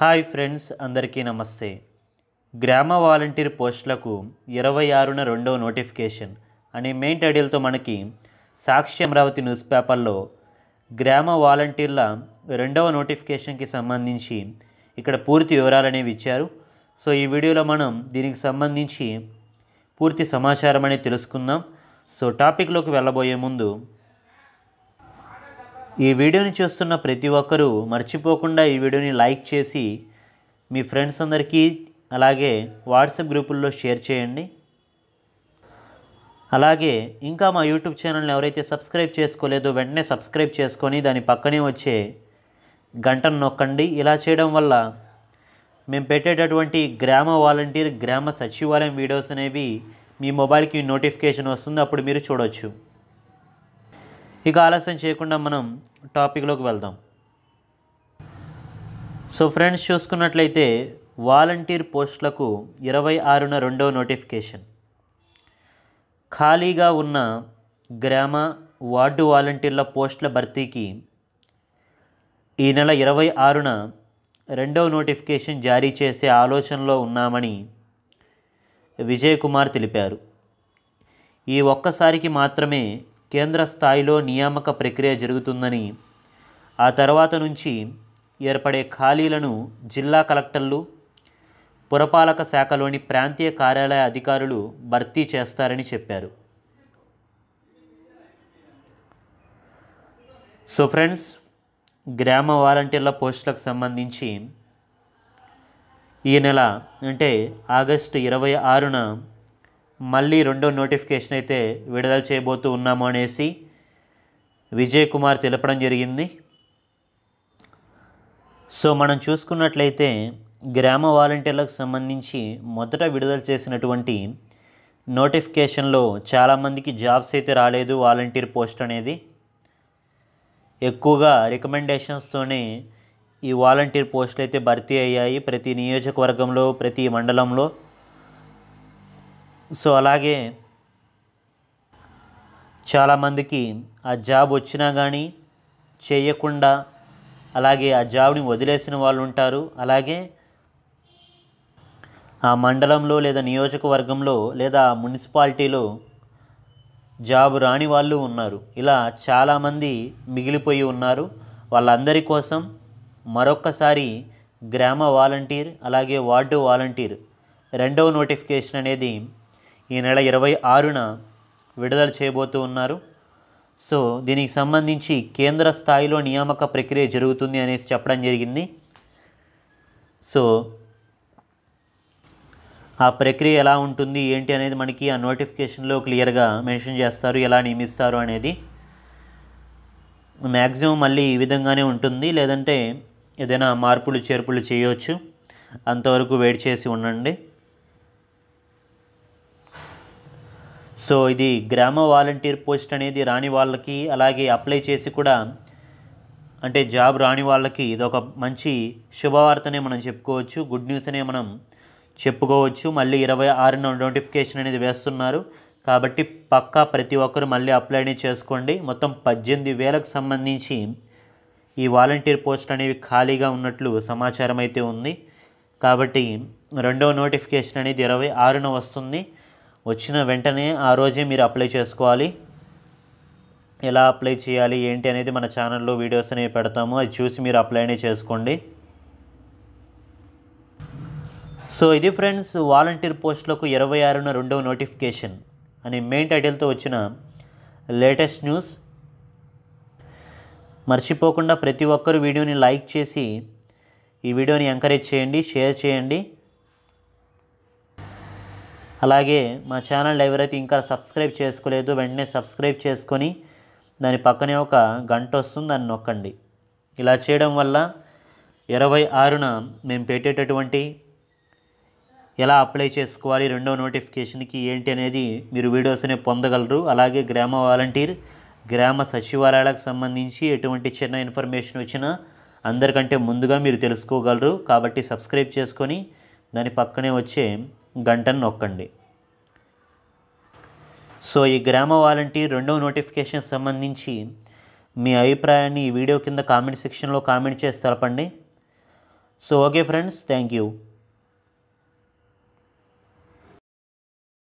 hi friends అందరికీ నమస్తే గ్రామ వాలంటీర్ పోస్టులకు ఇరవై ఆరున రెండవ నోటిఫికేషన్ అనే మెయిన్ టైటిల్తో మనకి సాక్షి అమరావతి న్యూస్ పేపర్లో గ్రామ వాలంటీర్ల రెండవ నోటిఫికేషన్కి సంబంధించి ఇక్కడ పూర్తి వివరాలు అనేవి ఇచ్చారు సో ఈ వీడియోలో మనం దీనికి సంబంధించి పూర్తి సమాచారం అనేది తెలుసుకుందాం సో టాపిక్లోకి వెళ్ళబోయే ముందు ఈ వీడియోని చూస్తున్న ప్రతి ఒక్కరూ మర్చిపోకుండా ఈ వీడియోని లైక్ చేసి మీ ఫ్రెండ్స్ అందరికీ అలాగే వాట్సాప్ గ్రూపుల్లో షేర్ చేయండి అలాగే ఇంకా మా యూట్యూబ్ ఛానల్ని ఎవరైతే సబ్స్క్రైబ్ చేసుకోలేదో వెంటనే సబ్స్క్రైబ్ చేసుకొని దాని పక్కనే వచ్చే గంటను నొక్కండి ఇలా చేయడం వల్ల మేము పెట్టేటటువంటి గ్రామ వాలంటీర్ గ్రామ సచివాలయం వీడియోస్ అనేవి మీ మొబైల్కి నోటిఫికేషన్ వస్తుంది అప్పుడు మీరు చూడవచ్చు ఇక ఆలస్యం చేయకుండా మనం టాపిక్లోకి వెళ్దాం సో ఫ్రెండ్స్ చూసుకున్నట్లయితే వాలంటీర్ పోస్టులకు ఇరవై ఆరున రెండవ నోటిఫికేషన్ ఖాళీగా ఉన్న గ్రామ వార్డు వాలంటీర్ల పోస్టుల భర్తీకి ఈ నెల ఇరవై ఆరున రెండవ నోటిఫికేషన్ జారీ చేసే ఆలోచనలో ఉన్నామని విజయ్ కుమార్ తెలిపారు ఈ ఒక్కసారికి మాత్రమే కేంద్ర స్థాయిలో నియామక ప్రక్రియ జరుగుతుందని ఆ తర్వాత నుంచి ఏర్పడే ఖాళీలను జిల్లా కలెక్టర్లు పురపాలక శాఖలోని ప్రాంతీయ కార్యాలయ అధికారులు భర్తీ చేస్తారని చెప్పారు సో ఫ్రెండ్స్ గ్రామ వాలంటీర్ల పోస్టులకు సంబంధించి ఈ నెల అంటే ఆగస్టు ఇరవై ఆరున మళ్ళీ రెండో నోటిఫికేషన్ అయితే విడుదల చేయబోతూ ఉన్నాము అనేసి విజయ్ కుమార్ తెలపడం జరిగింది సో మనం చూసుకున్నట్లయితే గ్రామ వాలంటీర్లకు సంబంధించి మొదట విడుదల చేసినటువంటి నోటిఫికేషన్లో చాలామందికి జాబ్స్ అయితే రాలేదు వాలంటీర్ పోస్ట్ అనేది ఎక్కువగా రికమెండేషన్స్తోనే ఈ వాలంటీర్ పోస్టులు అయితే భర్తీ అయ్యాయి ప్రతి నియోజకవర్గంలో ప్రతి మండలంలో సో అలాగే చాలామందికి ఆ జాబ్ వచ్చినా కానీ చేయకుండా అలాగే ఆ జాబ్ని వదిలేసిన వాళ్ళు ఉంటారు అలాగే ఆ మండలంలో లేదా నియోజకవర్గంలో లేదా మున్సిపాలిటీలో జాబ్ రాని వాళ్ళు ఉన్నారు ఇలా చాలామంది మిగిలిపోయి ఉన్నారు వాళ్ళందరి కోసం మరొక్కసారి గ్రామ వాలంటీర్ అలాగే వార్డు వాలంటీర్ రెండవ నోటిఫికేషన్ అనేది ఈ నెల ఇరవై ఆరున విడుదల చేయబోతూ ఉన్నారు సో దీనికి సంబంధించి కేంద్ర స్థాయిలో నియామక ప్రక్రియ జరుగుతుంది అనేసి చెప్పడం జరిగింది సో ఆ ప్రక్రియ ఎలా ఉంటుంది ఏంటి అనేది మనకి ఆ నోటిఫికేషన్లో క్లియర్గా మెన్షన్ చేస్తారు ఎలా నియమిస్తారు అనేది మ్యాక్సిమం మళ్ళీ ఈ విధంగానే ఉంటుంది లేదంటే ఏదైనా మార్పులు చేర్పులు చేయవచ్చు అంతవరకు వెయిట్ చేసి ఉండండి సో ఇది గ్రామ వాలంటీర్ పోస్ట్ అనేది రాని వాళ్ళకి అలాగే అప్లై చేసి కూడా అంటే జాబ్ రాని వాళ్ళకి ఇది ఒక మంచి శుభవార్తనే మనం చెప్పుకోవచ్చు గుడ్ న్యూస్ అనే మనం చెప్పుకోవచ్చు మళ్ళీ ఇరవై ఆరున నోటిఫికేషన్ అనేది వేస్తున్నారు కాబట్టి పక్కా ప్రతి ఒక్కరు మళ్ళీ అప్లైనే చేసుకోండి మొత్తం పద్దెనిమిది వేలకు సంబంధించి ఈ వాలంటీర్ పోస్ట్ అనేవి ఖాళీగా ఉన్నట్లు సమాచారం అయితే ఉంది కాబట్టి రెండవ నోటిఫికేషన్ అనేది ఇరవై ఆరున వస్తుంది వచ్చిన వెంటనే ఆ రోజే మీరు అప్లై చేసుకోవాలి ఎలా అప్లై చేయాలి ఏంటి అనేది మన ఛానల్లో వీడియోస్ అనేవి పెడతాము అది చూసి మీరు అప్లైనే చేసుకోండి సో ఇది ఫ్రెండ్స్ వాలంటీర్ పోస్టులకు ఇరవై ఆరున రెండవ నోటిఫికేషన్ అని మెయిన్ టైటిల్తో వచ్చిన లేటెస్ట్ న్యూస్ మర్చిపోకుండా ప్రతి ఒక్కరు వీడియోని లైక్ చేసి ఈ వీడియోని ఎంకరేజ్ చేయండి షేర్ చేయండి అలాగే మా ఛానల్ ఎవరైతే ఇంకా సబ్స్క్రైబ్ చేసుకోలేదు వెంటనే సబ్స్క్రైబ్ చేసుకొని దాని పక్కనే ఒక గంట వస్తుంది దాన్ని నొక్కండి ఇలా చేయడం వల్ల ఇరవై ఆరున మేము పెట్టేటటువంటి ఎలా అప్లై చేసుకోవాలి రెండో నోటిఫికేషన్కి ఏంటి అనేది మీరు వీడియోస్నే పొందగలరు అలాగే గ్రామ వాలంటీర్ గ్రామ సచివాలయాలకు సంబంధించి ఎటువంటి చిన్న ఇన్ఫర్మేషన్ వచ్చినా అందరికంటే ముందుగా మీరు తెలుసుకోగలరు కాబట్టి సబ్స్క్రైబ్ చేసుకొని దాని పక్కనే వచ్చే గంటను నొక్కండి సో ఈ గ్రామ వాలంటీర్ రెండవ నోటిఫికేషన్ సంబంధించి మీ అభిప్రాయాన్ని ఈ వీడియో కింద కామెంట్ సెక్షన్లో కామెంట్ చేసి తెలపండి so okay friends thank you